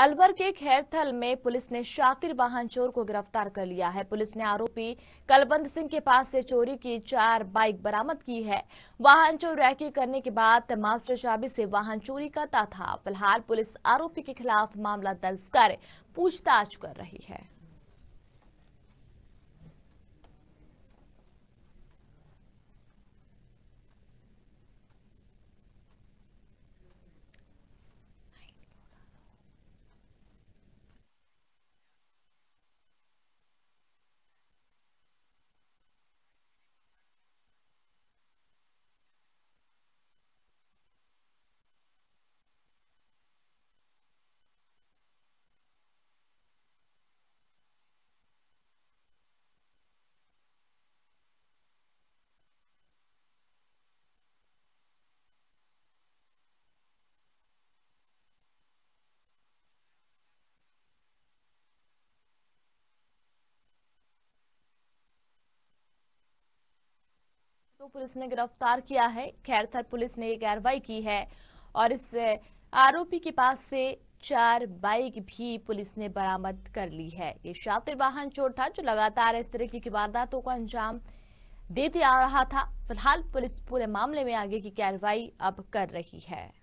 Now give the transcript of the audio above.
अलवर के खैरथल में पुलिस ने शातिर वाहन चोर को गिरफ्तार कर लिया है पुलिस ने आरोपी कलवंत सिंह के पास से चोरी की चार बाइक बरामद की है वाहन चोर रैकी करने के बाद मास्टर चाबी से वाहन चोरी करता था फिलहाल पुलिस आरोपी के खिलाफ मामला दर्ज कर पूछताछ कर रही है पुलिस ने गिरफ्तार किया है खैरथर पुलिस ने ये कार्रवाई की है और इस आरोपी के पास से चार बाइक भी पुलिस ने बरामद कर ली है ये शातिर वाहन चोर था जो लगातार इस तरह की वारदातों को अंजाम देते आ रहा था फिलहाल पुलिस पूरे मामले में आगे की कार्रवाई अब कर रही है